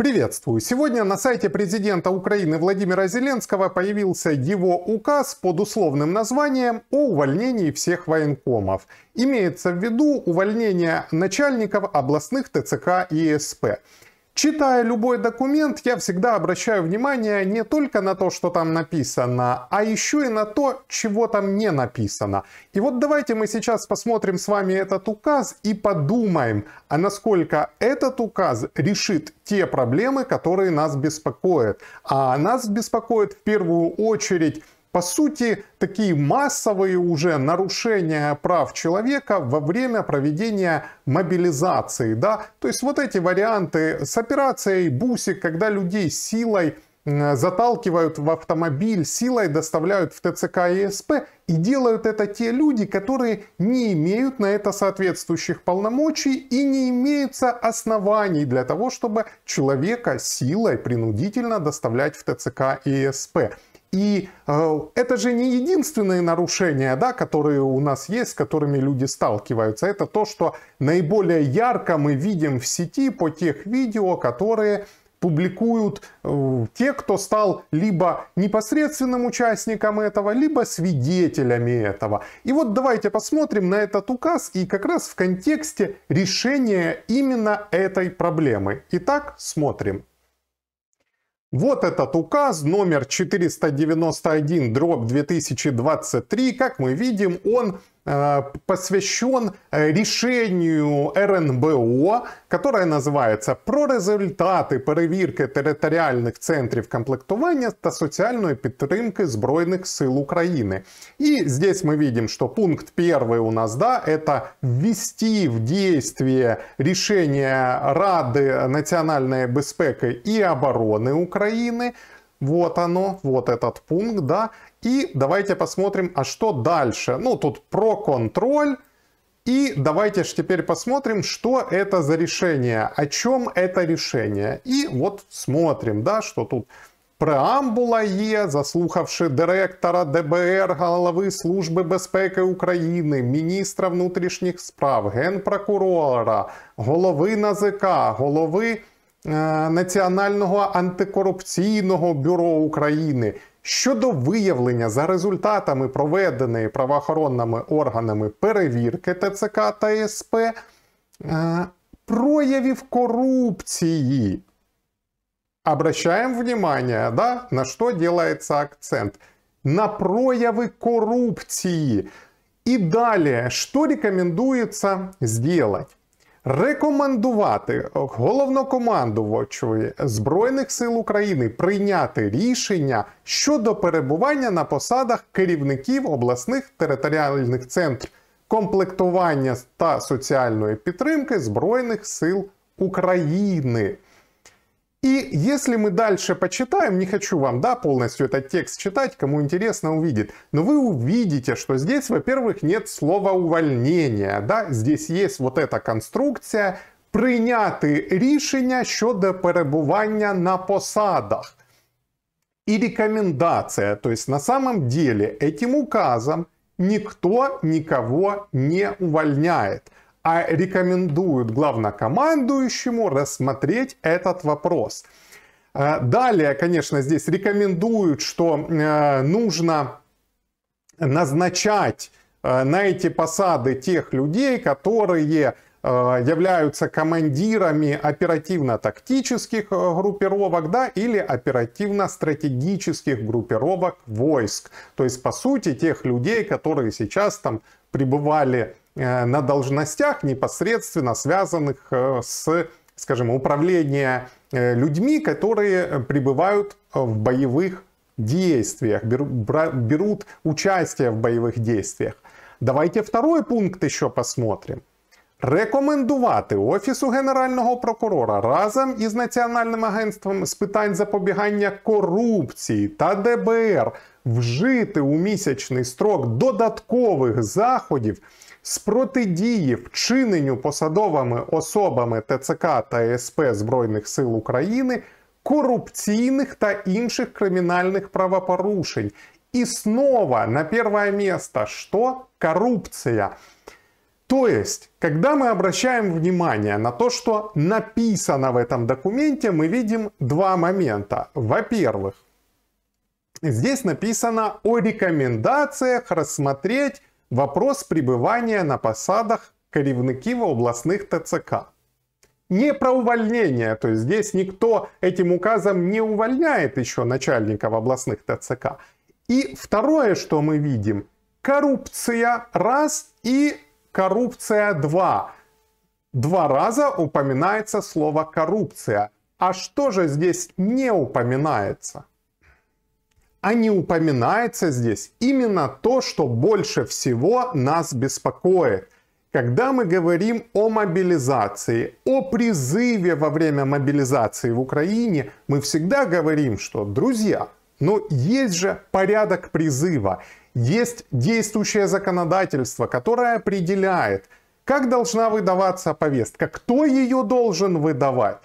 Приветствую! Сегодня на сайте президента Украины Владимира Зеленского появился его указ под условным названием о увольнении всех военкомов. Имеется в виду увольнение начальников областных ТЦК и СП. Читая любой документ, я всегда обращаю внимание не только на то, что там написано, а еще и на то, чего там не написано. И вот давайте мы сейчас посмотрим с вами этот указ и подумаем, а насколько этот указ решит те проблемы, которые нас беспокоят. А нас беспокоит в первую очередь по сути, такие массовые уже нарушения прав человека во время проведения мобилизации. Да? То есть вот эти варианты с операцией Бусик, когда людей силой заталкивают в автомобиль, силой доставляют в ТЦК и СП, и делают это те люди, которые не имеют на это соответствующих полномочий и не имеются оснований для того, чтобы человека силой принудительно доставлять в ТЦК и СП. И э, это же не единственные нарушения, да, которые у нас есть, с которыми люди сталкиваются. Это то, что наиболее ярко мы видим в сети по тех видео, которые публикуют э, те, кто стал либо непосредственным участником этого, либо свидетелями этого. И вот давайте посмотрим на этот указ и как раз в контексте решения именно этой проблемы. Итак, смотрим. Вот этот указ номер 491 дробь 2023, как мы видим, он Э, посвящен э, решению РНБО, которое называется «Про результаты перевірки територіальних центрів комплектування та соціальної підтримки Збройних сил Украины». И здесь мы видим, что пункт первый у нас, да, это ввести в действие решение Рады национальной безпеки и обороны Украины. Вот оно, вот этот пункт, да. И давайте посмотрим, а что дальше. Ну, тут про контроль. И давайте же теперь посмотрим, что это за решение, о чем это решение. И вот смотрим, да, что тут Преамбула є, заслухавши директора ДБР, голови службы безпеки Украины, министра внутренних справ, генпрокурора, голови НАЗК, голови Е, Національного антикорупційного бюро України щодо виявлення за результатами проведеної правоохоронними органами перевірки ТЦК та СП е, проявів корупції. Обращаємо внимание, да, на що делается акцент. На прояви корупції. І далі, що рекомендується сделать? рекомендувати головнокомандувачу Збройних сил України прийняти рішення щодо перебування на посадах керівників обласних територіальних центрів комплектування та соціальної підтримки Збройних сил України. И если мы дальше почитаем, не хочу вам да, полностью этот текст читать, кому интересно увидит, но вы увидите, что здесь, во-первых, нет слова увольнения, да? здесь есть вот эта конструкция прийняти рішення щодо перебывания на посадах. И рекомендация, то есть на самом деле этим указом никто никого не увольняет а рекомендуют главнокомандующему рассмотреть этот вопрос. Э, далее, конечно, здесь рекомендуют, что э, нужно назначать э, на эти посады тех людей, которые являются командирами оперативно-тактических группировок да, или оперативно-стратегических группировок войск. То есть, по сути, тех людей, которые сейчас там пребывали Э, на должностях, непосредственно связанных э, с, скажем, управлением э, людьми, которые пребывают в боевых действиях, берут участие в боевых действиях. Давайте второй пункт еще посмотрим. Рекомендувати Офісу Генерального прокурора разом із Національним агентством з питань запобігання корупції та ДБР вжити у місячний строк додаткових заходів з протидії вчиненню посадовими особами ТЦК та СП Збройних сил України коррупційних та інших кримінальных правопорушень. И снова на первое место, что коррупция. То есть, когда мы обращаем внимание на то, что написано в этом документе, мы видим два момента. Во-первых, здесь написано о рекомендациях рассмотреть вопрос пребывания на посадах керівників областных ТЦК. Не про увольнение, то есть здесь никто этим указом не увольняет еще начальников областных ТЦК. И второе, что мы видим, коррупция раз и коррупция два. Два раза упоминается слово коррупция. А что же здесь не упоминается? а не упоминается здесь именно то, что больше всего нас беспокоит. Когда мы говорим о мобилизации, о призыве во время мобилизации в Украине, мы всегда говорим, что, друзья, но есть же порядок призыва, есть действующее законодательство, которое определяет, как должна выдаваться повестка, кто ее должен выдавать,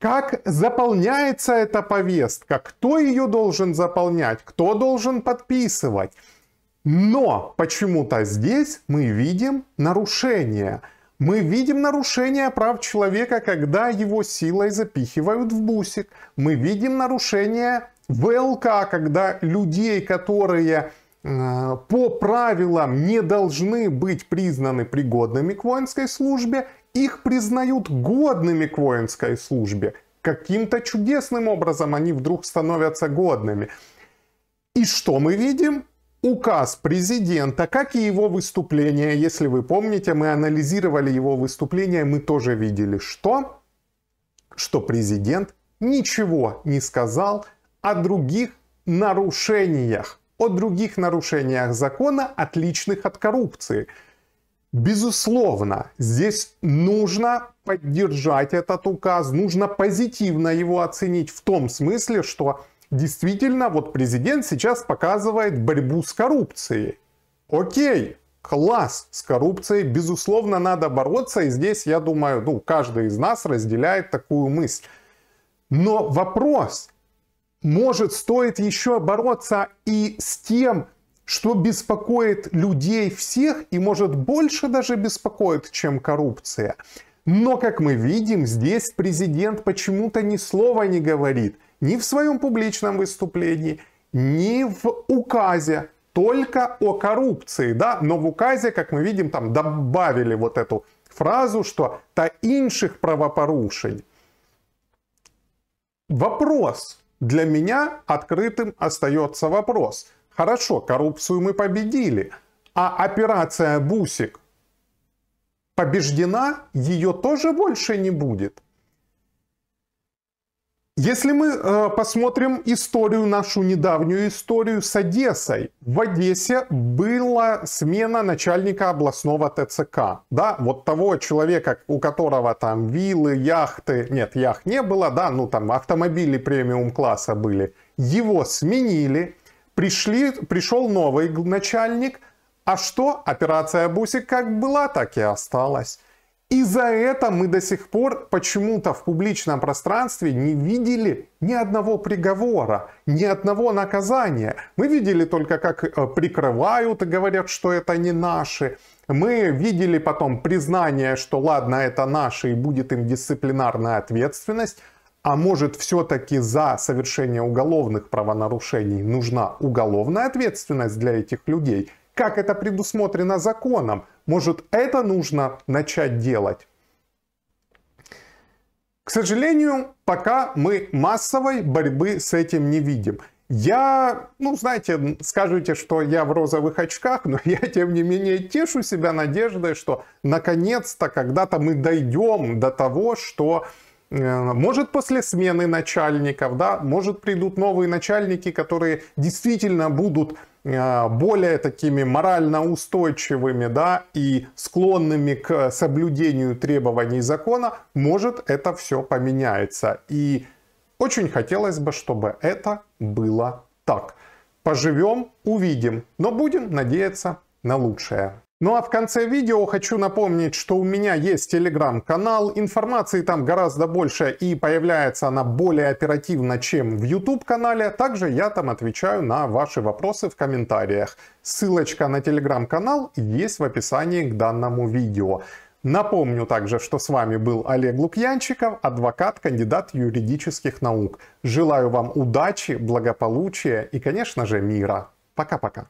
как заполняется эта повестка, кто ее должен заполнять, кто должен подписывать. Но почему-то здесь мы видим нарушение. Мы видим нарушение прав человека, когда его силой запихивают в бусик. Мы видим нарушение ВЛК, когда людей, которые э, по правилам не должны быть признаны пригодными к воинской службе, их признают годными к воинской службе. Каким-то чудесным образом они вдруг становятся годными. И что мы видим? Указ президента, как и его выступление, если вы помните, мы анализировали его выступление, мы тоже видели, что, что президент ничего не сказал о других нарушениях, о других нарушениях закона, отличных от коррупции – Безусловно, здесь нужно поддержать этот указ, нужно позитивно его оценить в том смысле, что действительно вот президент сейчас показывает борьбу с коррупцией. Окей, класс, с коррупцией, безусловно, надо бороться, и здесь, я думаю, ну, каждый из нас разделяет такую мысль. Но вопрос, может, стоит еще бороться и с тем, что беспокоит людей всех и, может, больше даже беспокоит, чем коррупция. Но, как мы видим, здесь президент почему-то ни слова не говорит ни в своем публичном выступлении, ни в указе, только о коррупции, да, но в указе, как мы видим, там добавили вот эту фразу, что «та інших правопорушений. Вопрос. Для меня открытым остается вопрос – Хорошо, коррупцию мы победили, а операция «Бусик» побеждена, ее тоже больше не будет. Если мы э, посмотрим историю, нашу недавнюю историю с Одессой. В Одессе была смена начальника областного ТЦК. Да, вот того человека, у которого там виллы, яхты, нет, яхт не было, да, ну там автомобили премиум класса были. Его сменили, Пришли, пришел новый начальник, а что? Операция Бусик как была, так и осталась. И за это мы до сих пор почему-то в публичном пространстве не видели ни одного приговора, ни одного наказания. Мы видели только, как э, прикрывают и говорят, что это не наши. Мы видели потом признание, что ладно, это наши и будет им дисциплинарная ответственность а может все-таки за совершение уголовных правонарушений нужна уголовная ответственность для этих людей? Как это предусмотрено законом? Может это нужно начать делать? К сожалению, пока мы массовой борьбы с этим не видим. Я, ну, знаете, скажете, что я в розовых очках, но я, тем не менее, тешу себя надеждой, что наконец-то когда-то мы дойдем до того, что Э, может, после смены начальников, да, может, придут новые начальники, которые действительно будут э, более такими морально устойчивыми, да, и склонными к соблюдению требований закона, может, это все поменяется. И очень хотелось бы, чтобы это было так. Поживем, увидим, но будем надеяться на лучшее. Ну а в конце видео хочу напомнить, что у меня есть телеграм-канал, информации там гораздо больше и появляется она более оперативно, чем в YouTube-канале. Также я там отвечаю на ваши вопросы в комментариях. Ссылочка на телеграм-канал есть в описании к данному видео. Напомню также, что с вами был Олег Лукьянчиков, адвокат, кандидат юридических наук. Желаю вам удачи, благополучия и, конечно же, мира. Пока-пока.